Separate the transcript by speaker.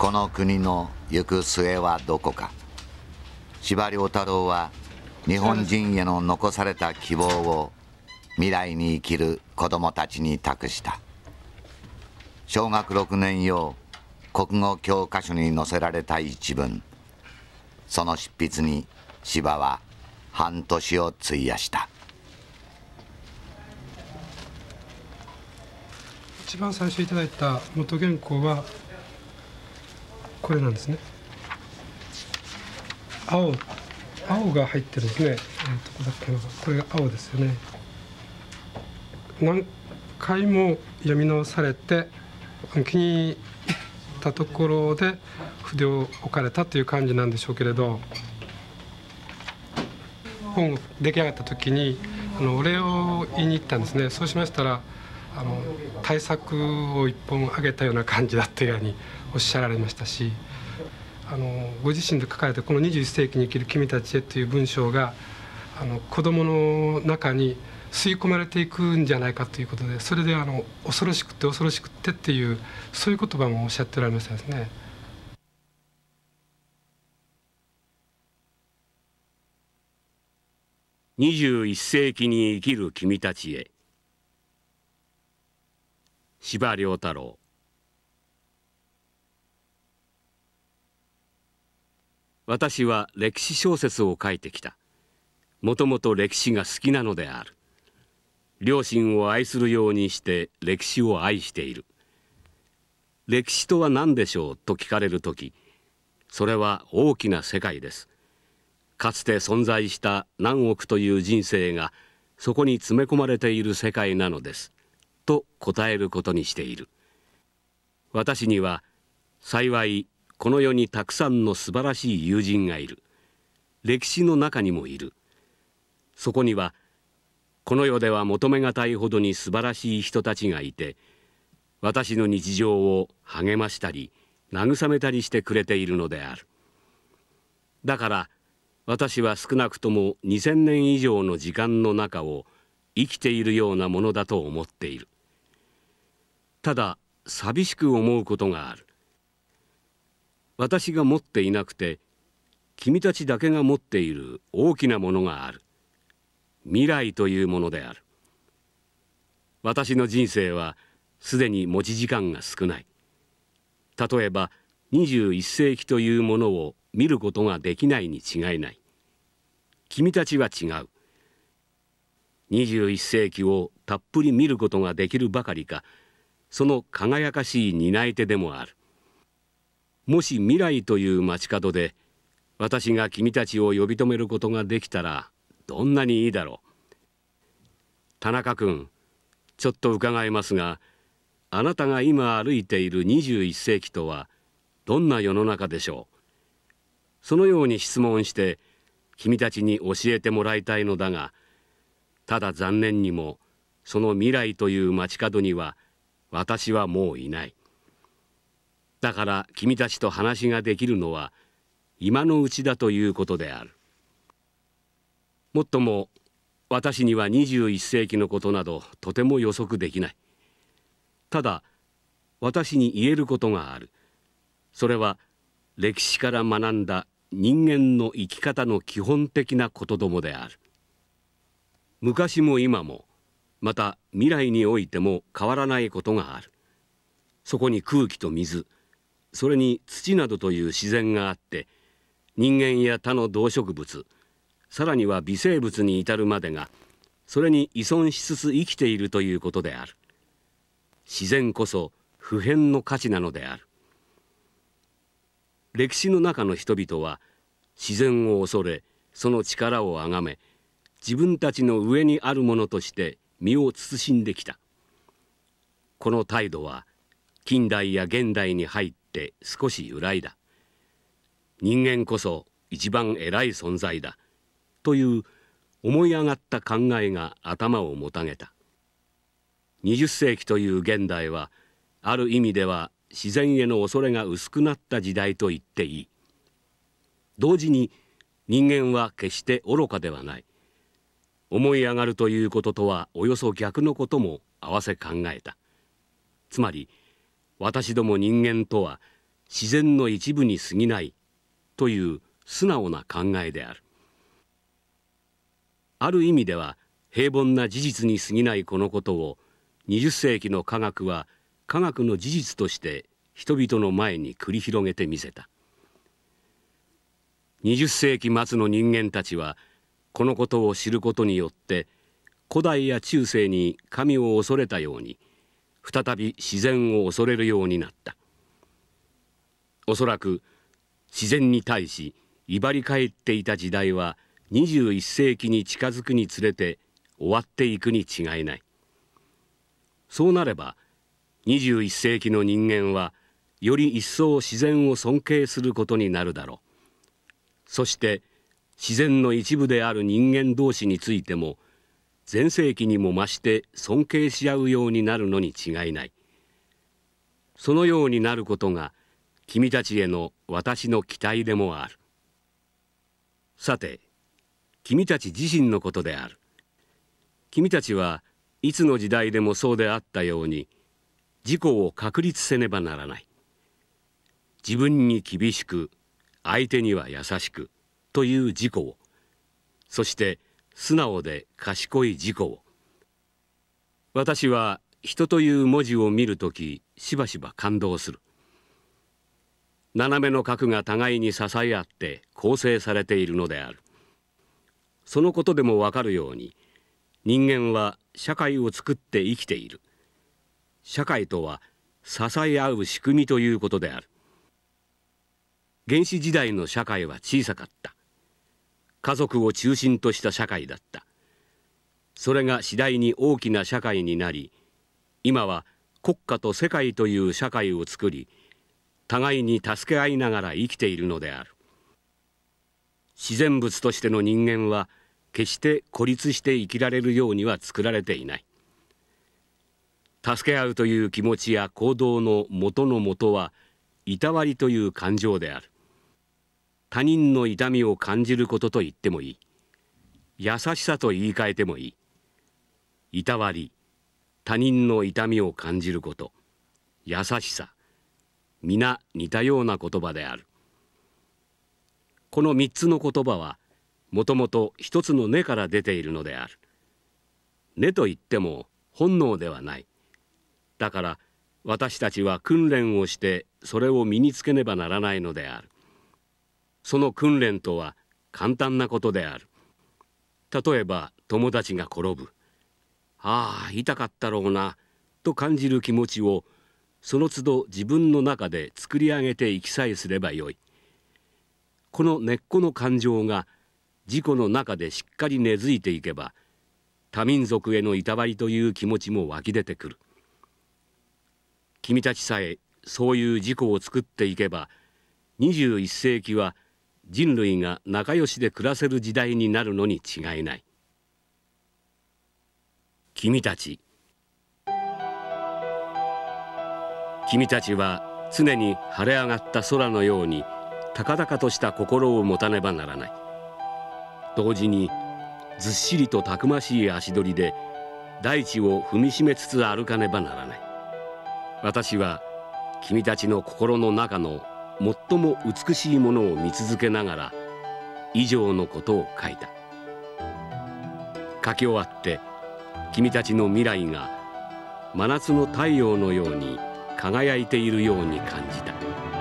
Speaker 1: この国の行く末はどこか司馬遼太郎は日本人への残された希望を未来に生きる子どもたちに託した小学6年用国語教科書に載せられた一文その執筆に司馬は半年を費やした一番最初いただいた元原稿はこれなんですね青青が入ってるんですね、えー、どこだっけなこれが青ですよね何回も読み直されて気に入ったところで筆を置かれたという感じなんでしょうけれど本が出来上がった時にあのお礼を言いに行ったんですねそうしましたらあの対策を一本挙げたような感じだったようにおっしゃられましたしあのご自身で書かれたこの「21世紀に生きる君たちへ」という文章があの子どもの中に吸い込まれていくんじゃないかということでそれであの「恐ろしくて恐ろしくて」っていうそういう言葉もおっしゃっておられましたですね。21世紀に生きる君たちへ司馬太郎私は歴史小説を書いてきたもともと歴史が好きなのである両親を愛するようにして歴史を愛している歴史とは何でしょうと聞かれる時それは大きな世界ですかつて存在した何億という人生がそこに詰め込まれている世界なのですと答えることにしている私には幸いこの世にたくさんの素晴らしい友人がいる歴史の中にもいるそこにはこの世では求めがたいほどに素晴らしい人たちがいて私の日常を励ましたり慰めたりしてくれているのであるだから私は少なくとも2,000年以上の時間の中を生きているようなものだと思っているただ寂しく思うことがある私が持っていなくて君たちだけが持っている大きなものがある未来というものである私の人生はすでに持ち時間が少ない例えば21世紀というものを見ることができないに違いない君たちは違う21世紀をたっぷり見ることができるばかりかその輝かしい担い手でもあるもし未来という街角で私が君たちを呼び止めることができたらどんなにいいだろう。田中君ちょっと伺いますがあなたが今歩いている21世紀とはどんな世の中でしょうそのように質問して君たちに教えてもらいたいのだがただ残念にもその未来という街角には私はもういない。だから君たちと話ができるのは今のうちだということである。もっとも私には21世紀のことなどとても予測できない。ただ私に言えることがある。それは歴史から学んだ人間の生き方の基本的なことどもである。昔も今もまた未来においても変わらないことがある。そこに空気と水それに土などという自然があって人間や他の動植物さらには微生物に至るまでがそれに依存しつつ生きているということである自然こそ普遍の価値なのである歴史の中の人々は自然を恐れその力をあがめ自分たちの上にあるものとして身を慎んできたこの態度は近代や現代に入ってって少し揺らいだ人間こそ一番偉い存在だという思い上がった考えが頭をもたげた20世紀という現代はある意味では自然への恐れが薄くなった時代と言っていい同時に人間は決して愚かではない思い上がるということとはおよそ逆のことも合わせ考えたつまり「私ども人間とは自然の一部に過ぎないという素直な考えであるある意味では平凡な事実に過ぎないこのことを20世紀の科学は科学の事実として人々の前に繰り広げてみせた20世紀末の人間たちはこのことを知ることによって古代や中世に神を恐れたように「再び自然を恐れるようになったおそらく自然に対し威張り返っていた時代は21世紀に近づくにつれて終わっていくに違いないそうなれば21世紀の人間はより一層自然を尊敬することになるだろうそして自然の一部である人間同士についても全盛期にも増して尊敬し合うようになるのに違いないそのようになることが君たちへの私の期待でもあるさて君たち自身のことである君たちはいつの時代でもそうであったように自己を確立せねばならない自分に厳しく相手には優しくという自己をそして素直で賢い自己を私は人という文字を見るときしばしば感動する斜めの角が互いに支え合って構成されているのであるそのことでもわかるように人間は社会を作って生きている社会とは支え合う仕組みということである原始時代の社会は小さかった家族を中心とした社会だったそれが次第に大きな社会になり今は国家と世界という社会を作り互いに助け合いながら生きているのである自然物としての人間は決して孤立して生きられるようには作られていない助け合うという気持ちや行動の元のもとはいたわりという感情である他人の痛みを感じることと言ってもいい優しさと言い換えてもいいいたわり他人の痛みを感じること優しさ皆似たような言葉であるこの3つの言葉はもともと1つの根から出ているのである根といっても本能ではないだから私たちは訓練をしてそれを身につけねばならないのであるその訓練とは簡単なことである例えば友達が転ぶああ痛かったろうなと感じる気持ちをその都度自分の中で作り上げていきさえすればよいこの根っこの感情が事故の中でしっかり根付いていけば多民族へのいたわりという気持ちも湧き出てくる君たちさえそういう事故を作っていけば21世紀は人類が仲良しで暮らせる時代になるのに違いない君たち君たちは常に晴れ上がった空のように高々とした心を持たねばならない同時にずっしりとたくましい足取りで大地を踏みしめつつ歩かねばならない私は君たちの心の中の最も美しいものを見続けながら以上のことを書いた書き終わって君たちの未来が真夏の太陽のように輝いているように感じた。